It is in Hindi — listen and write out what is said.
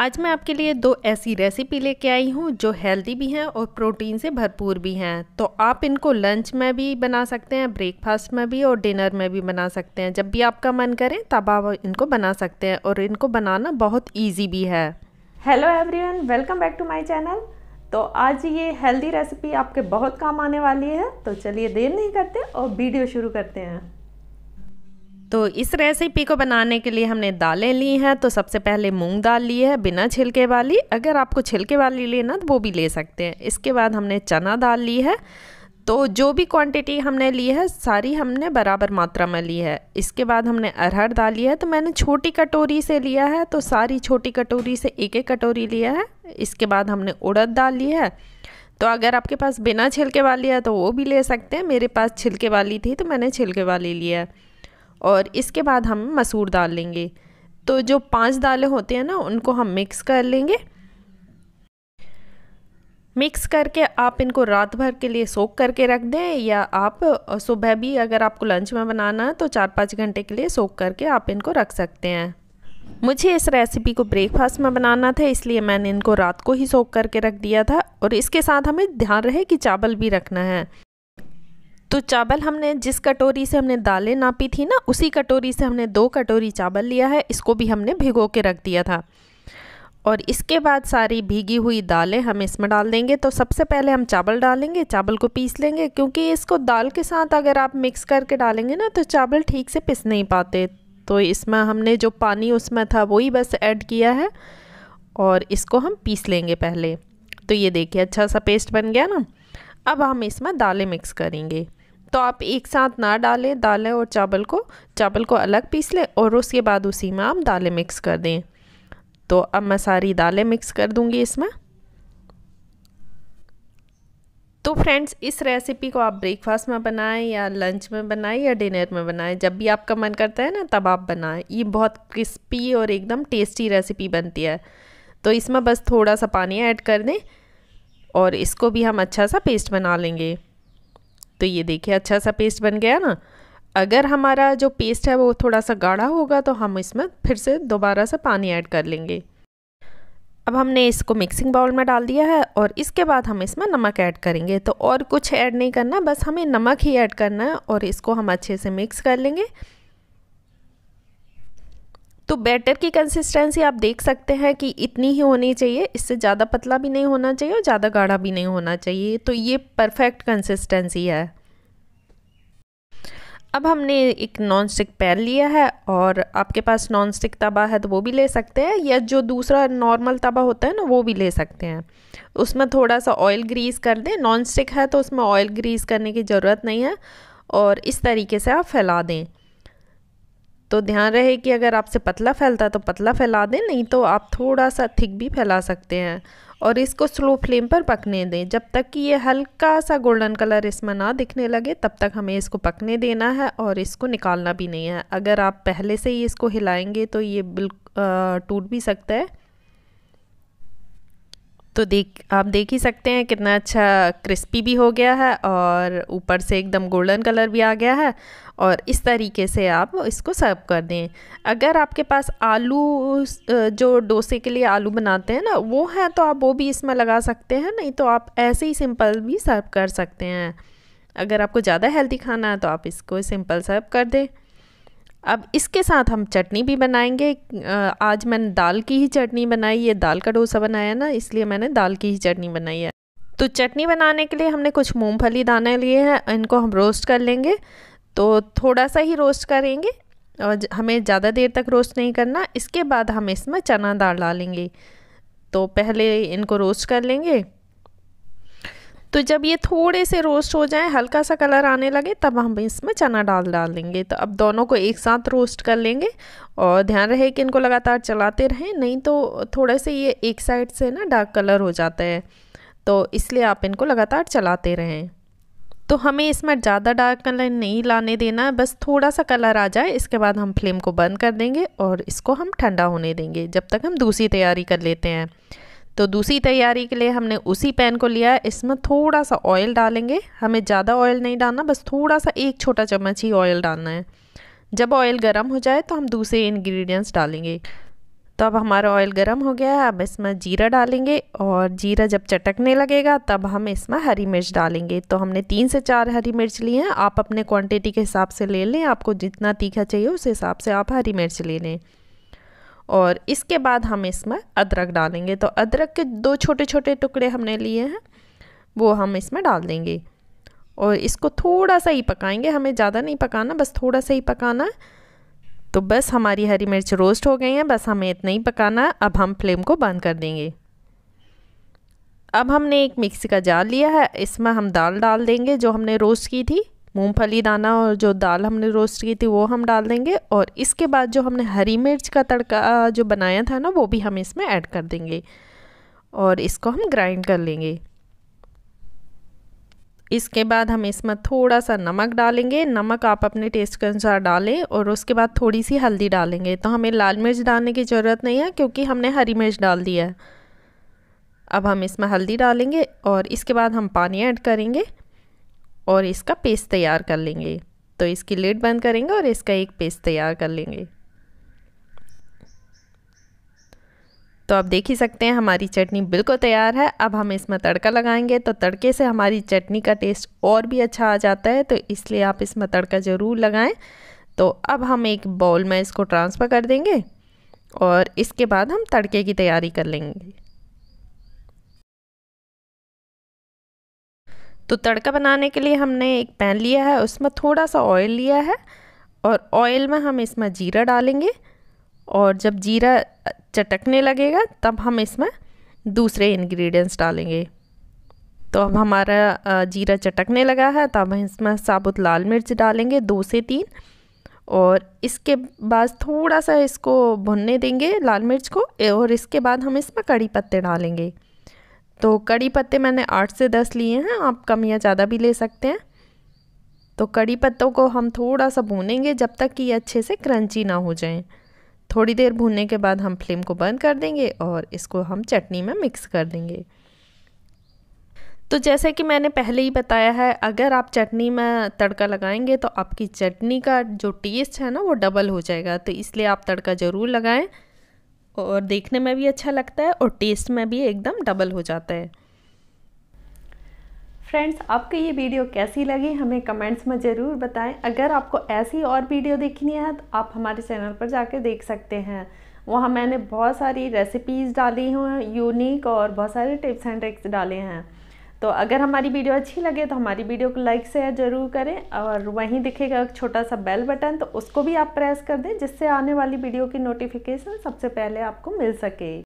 आज मैं आपके लिए दो ऐसी रेसिपी लेके आई हूँ जो हेल्दी भी हैं और प्रोटीन से भरपूर भी हैं तो आप इनको लंच में भी बना सकते हैं ब्रेकफास्ट में भी और डिनर में भी बना सकते हैं जब भी आपका मन करे तब आप इनको बना सकते हैं और इनको बनाना बहुत ईजी भी है hello everyone welcome back to my channel तो आज ये हेल्दी रेसिपी आपके बहुत काम आने वाली है तो चलिए देर नहीं करते और वीडियो शुरू करते हैं तो इस रेसिपी को बनाने के लिए हमने दालें ली हैं तो सबसे पहले मूंग दाल ली है बिना छिलके वाली अगर आपको छिलके वाली लेना तो वो भी ले सकते हैं इसके बाद हमने चना दाल ली है तो जो भी क्वांटिटी हमने ली है सारी हमने बराबर मात्रा में ली है इसके बाद हमने अरहर दाल ली है तो मैंने छोटी कटोरी से लिया है तो सारी छोटी कटोरी से एक एक कटोरी लिया है इसके बाद हमने उड़द दाल ली है तो अगर आपके पास बिना छिलके वाली है तो वो भी ले सकते हैं मेरे पास छिलके वाली थी तो मैंने छिलके वाली लिया है और इसके बाद हम मसूर दाल लेंगे तो जो पांच दालें होती हैं ना उनको हम मिक्स कर लेंगे मिक्स करके आप इनको रात भर के लिए सोख करके रख दें या आप सुबह भी अगर आपको लंच में बनाना है तो चार पाँच घंटे के लिए सोख करके आप इनको रख सकते हैं मुझे इस रेसिपी को ब्रेकफास्ट में बनाना था इसलिए मैंने इनको रात को ही सोख करके रख दिया था और इसके साथ हमें ध्यान रहे कि चावल भी रखना है तो चावल हमने जिस कटोरी से हमने दालें नापी थी ना उसी कटोरी से हमने दो कटोरी चावल लिया है इसको भी हमने भिगो के रख दिया था और इसके बाद सारी भीगी हुई दालें हम इसमें डाल देंगे तो सबसे पहले हम चावल डालेंगे चावल को पीस लेंगे क्योंकि इसको दाल के साथ अगर आप मिक्स करके डालेंगे ना तो चावल ठीक से पिस नहीं पाते तो इसमें हमने जो पानी उसमें था वही बस ऐड किया है और इसको हम पीस लेंगे पहले तो ये देखिए अच्छा सा पेस्ट बन गया ना अब हम इसमें दालें मिक्स करेंगे तो आप एक साथ ना डालें दालें और चावल को चावल को अलग पीस लें और उसके बाद उसी में आप दालें मिक्स कर दें तो अब मैं सारी दालें मिक्स कर दूँगी इसमें तो फ्रेंड्स इस रेसिपी को आप ब्रेकफास्ट में बनाएं या लंच में बनाएं या डिनर में बनाएं जब भी आपका मन करता है ना तब आप बनाएं ये बहुत क्रिस्पी और एकदम टेस्टी रेसिपी बनती है तो इसमें बस थोड़ा सा पानी ऐड कर दें और इसको भी हम अच्छा सा पेस्ट बना लेंगे तो ये देखिए अच्छा सा पेस्ट बन गया ना अगर हमारा जो पेस्ट है वो थोड़ा सा गाढ़ा होगा तो हम इसमें फिर से दोबारा से पानी ऐड कर लेंगे अब हमने इसको मिक्सिंग बाउल में डाल दिया है और इसके बाद हम इसमें नमक ऐड करेंगे तो और कुछ ऐड नहीं करना बस हमें नमक ही ऐड करना है और इसको हम अच्छे से मिक्स कर लेंगे तो बैटर की कंसिस्टेंसी आप देख सकते हैं कि इतनी ही होनी चाहिए इससे ज़्यादा पतला भी नहीं होना चाहिए और ज़्यादा गाढ़ा भी नहीं होना चाहिए तो ये परफेक्ट कंसिस्टेंसी है अब हमने एक नॉन स्टिक पैन लिया है और आपके पास नॉन स्टिक तवा है तो वो भी ले सकते हैं या जो दूसरा नॉर्मल तवा होता है ना वो भी ले सकते हैं उसमें थोड़ा सा ऑयल ग्रीस कर दें नॉन स्टिक है तो उसमें ऑयल ग्रीस करने की ज़रूरत नहीं है और इस तरीके से आप फैला दें तो ध्यान रहे कि अगर आपसे पतला फैलता है तो पतला फैला दें नहीं तो आप थोड़ा सा थिक भी फैला सकते हैं और इसको स्लो फ्लेम पर पकने दें जब तक कि ये हल्का सा गोल्डन कलर इसमें ना दिखने लगे तब तक हमें इसको पकने देना है और इसको निकालना भी नहीं है अगर आप पहले से ही इसको हिलाएंगे तो ये बिल्कुल टूट भी सकता है तो देख आप देख ही सकते हैं कितना अच्छा क्रिस्पी भी हो गया है और ऊपर से एकदम गोल्डन कलर भी आ गया है और इस तरीके से आप इसको सर्व कर दें अगर आपके पास आलू जो डोसे के लिए आलू बनाते हैं ना वो है तो आप वो भी इसमें लगा सकते हैं नहीं तो आप ऐसे ही सिंपल भी सर्व कर सकते हैं अगर आपको ज़्यादा हेल्दी खाना है तो आप इसको सिंपल सर्व कर दें अब इसके साथ हम चटनी भी बनाएंगे आज मैंने दाल की ही चटनी बनाई ये दाल का डोसा बनाया ना इसलिए मैंने दाल की ही चटनी बनाई है तो चटनी बनाने के लिए हमने कुछ मूंगफली दाने लिए हैं इनको हम रोस्ट कर लेंगे तो थोड़ा सा ही रोस्ट करेंगे और हमें ज़्यादा देर तक रोस्ट नहीं करना इसके बाद हम इसमें चना दाल डालेंगे तो पहले इनको रोस्ट कर लेंगे तो जब ये थोड़े से रोस्ट हो जाए हल्का सा कलर आने लगे तब हम इसमें चना डाल डाल देंगे तो अब दोनों को एक साथ रोस्ट कर लेंगे और ध्यान रहे कि इनको लगातार चलाते रहें नहीं तो थोड़े से ये एक साइड से ना डार्क कलर हो जाता है तो इसलिए आप इनको लगातार चलाते रहें तो हमें इसमें ज़्यादा डार्क कलर नहीं लाने देना बस थोड़ा सा कलर आ जाए इसके बाद हम फ्लेम को बंद कर देंगे और इसको हम ठंडा होने देंगे जब तक हम दूसरी तैयारी कर लेते हैं तो दूसरी तैयारी के लिए हमने उसी पैन को लिया है इसमें थोड़ा सा ऑयल डालेंगे हमें ज़्यादा ऑयल नहीं डालना बस थोड़ा सा एक छोटा चम्मच ही ऑयल डालना है जब ऑयल गर्म हो जाए तो हम दूसरे इन्ग्रीडियंट्स डालेंगे तो अब हमारा ऑयल गर्म हो गया है अब इसमें जीरा डालेंगे और जीरा जब चटकने लगेगा तब हम इसमें हरी मिर्च डालेंगे तो हमने तीन से चार हरी मिर्च ली हैं आप अपने क्वांटिटी के हिसाब से ले लें आपको जितना तीखा चाहिए उस हिसाब से आप हरी मिर्च ले लें और इसके बाद हम इसमें अदरक डालेंगे तो अदरक के दो छोटे छोटे टुकड़े हमने लिए हैं वो हम इसमें डाल देंगे और इसको थोड़ा सा ही पकाएंगे हमें ज़्यादा नहीं पकाना बस थोड़ा सा ही पकाना है तो बस हमारी हरी मिर्च रोस्ट हो गई हैं बस हमें इतना ही पकाना है अब हम फ्लेम को बंद कर देंगे अब हमने एक मिक्सी का जाल लिया है इसमें हम दाल डाल देंगे जो हमने रोस्ट की थी मूंगफली दाना और जो दाल हमने रोस्ट की थी वो हम डाल देंगे और इसके बाद जो हमने हरी मिर्च का तड़का जो बनाया था ना वो भी हम इसमें ऐड कर देंगे और इसको हम ग्राइंड कर लेंगे इसके बाद हम इसमें थोड़ा सा नमक डालेंगे नमक आप अपने टेस्ट के अनुसार डालें और उसके बाद थोड़ी सी हल्दी डालेंगे तो हमें लाल मिर्च डालने की ज़रूरत नहीं है क्योंकि हमने हरी मिर्च डाल दिया है अब हम इसमें हल्दी डालेंगे और इसके बाद हम पानी ऐड करेंगे और इसका पेस्ट तैयार कर लेंगे तो इसकी लिड बंद करेंगे और इसका एक पेस्ट तैयार कर लेंगे तो आप देख ही सकते हैं हमारी चटनी बिल्कुल तैयार है अब हम इसमें तड़का लगाएंगे तो तड़के से हमारी चटनी का टेस्ट और भी अच्छा आ जाता है तो इसलिए आप इसमें तड़का ज़रूर लगाएं तो अब हम एक बाउल में इसको ट्रांसफ़र कर देंगे और इसके बाद हम तड़के की तैयारी कर लेंगे तो तड़का बनाने के लिए हमने एक पैन लिया है उसमें थोड़ा सा ऑयल लिया है और ऑयल में हम इसमें जीरा डालेंगे और जब जीरा चटकने लगेगा तब हम इसमें दूसरे इंग्रेडिएंट्स डालेंगे तो अब हमारा जीरा चटकने लगा है तब हम इसमें साबुत लाल मिर्च डालेंगे दो से तीन और इसके बाद थोड़ा सा इसको भुनने देंगे लाल मिर्च को और इसके बाद हम इसमें कड़ी पत्ते डालेंगे तो कड़ी पत्ते मैंने आठ से दस लिए हैं आप कम या ज़्यादा भी ले सकते हैं तो कड़ी पत्तों को हम थोड़ा सा भूनेंगे जब तक कि ये अच्छे से क्रंची ना हो जाएं। थोड़ी देर भूनने के बाद हम फ्लेम को बंद कर देंगे और इसको हम चटनी में मिक्स कर देंगे तो जैसे कि मैंने पहले ही बताया है अगर आप चटनी में तड़का लगाएंगे तो आपकी चटनी का जो टेस्ट है ना वो डबल हो जाएगा तो इसलिए आप तड़का ज़रूर लगाएं और देखने में भी अच्छा लगता है और टेस्ट में भी एकदम डबल हो जाता है फ्रेंड्स आपको ये वीडियो कैसी लगी हमें कमेंट्स में ज़रूर बताएं अगर आपको ऐसी और वीडियो देखनी है तो आप हमारे चैनल पर जाकर देख सकते हैं वहाँ मैंने बहुत सारी रेसिपीज़ डाली हैं यूनिक और बहुत सारे टिप्स एंड ट्रिक्स डाले हैं तो अगर हमारी वीडियो अच्छी लगे तो हमारी वीडियो को लाइक शेयर जरूर करें और वहीं दिखेगा एक छोटा सा बेल बटन तो उसको भी आप प्रेस कर दें जिससे आने वाली वीडियो की नोटिफिकेशन सबसे पहले आपको मिल सके